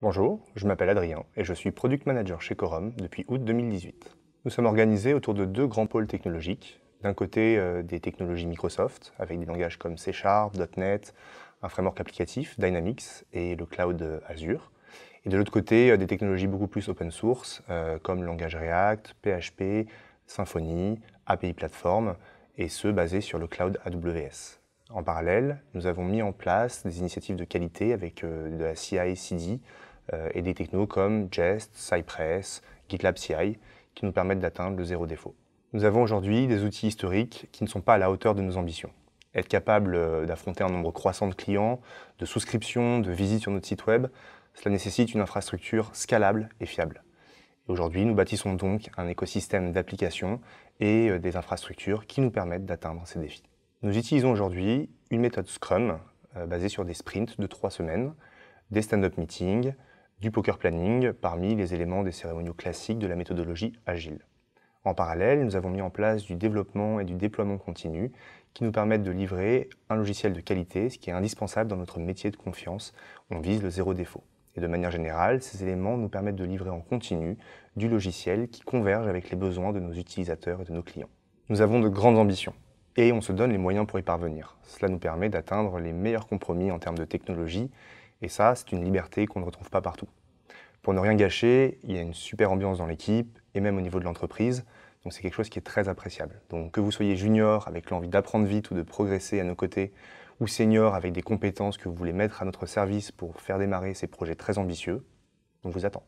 Bonjour, je m'appelle Adrien et je suis Product Manager chez Corum depuis août 2018. Nous sommes organisés autour de deux grands pôles technologiques. D'un côté, euh, des technologies Microsoft, avec des langages comme C Sharp, .NET, un framework applicatif, Dynamics et le cloud euh, Azure. Et de l'autre côté, euh, des technologies beaucoup plus open source, comme langage React, PHP, Symfony, API Platform, et ceux basés sur le cloud AWS. En parallèle, nous avons mis en place des initiatives de qualité avec euh, de la CI CD euh, et des technos comme Jest, Cypress, GitLab CI qui nous permettent d'atteindre le zéro défaut. Nous avons aujourd'hui des outils historiques qui ne sont pas à la hauteur de nos ambitions. Être capable euh, d'affronter un nombre croissant de clients, de souscriptions, de visites sur notre site web, cela nécessite une infrastructure scalable et fiable. Aujourd'hui, nous bâtissons donc un écosystème d'applications et des infrastructures qui nous permettent d'atteindre ces défis. Nous utilisons aujourd'hui une méthode Scrum euh, basée sur des sprints de trois semaines, des stand-up meetings, du poker planning parmi les éléments des cérémoniaux classiques de la méthodologie agile. En parallèle, nous avons mis en place du développement et du déploiement continu qui nous permettent de livrer un logiciel de qualité, ce qui est indispensable dans notre métier de confiance. On vise le zéro défaut. Et de manière générale, ces éléments nous permettent de livrer en continu du logiciel qui converge avec les besoins de nos utilisateurs et de nos clients. Nous avons de grandes ambitions et on se donne les moyens pour y parvenir. Cela nous permet d'atteindre les meilleurs compromis en termes de technologie, et ça, c'est une liberté qu'on ne retrouve pas partout. Pour ne rien gâcher, il y a une super ambiance dans l'équipe, et même au niveau de l'entreprise, donc c'est quelque chose qui est très appréciable. Donc que vous soyez junior avec l'envie d'apprendre vite ou de progresser à nos côtés, ou senior avec des compétences que vous voulez mettre à notre service pour faire démarrer ces projets très ambitieux, on vous attend.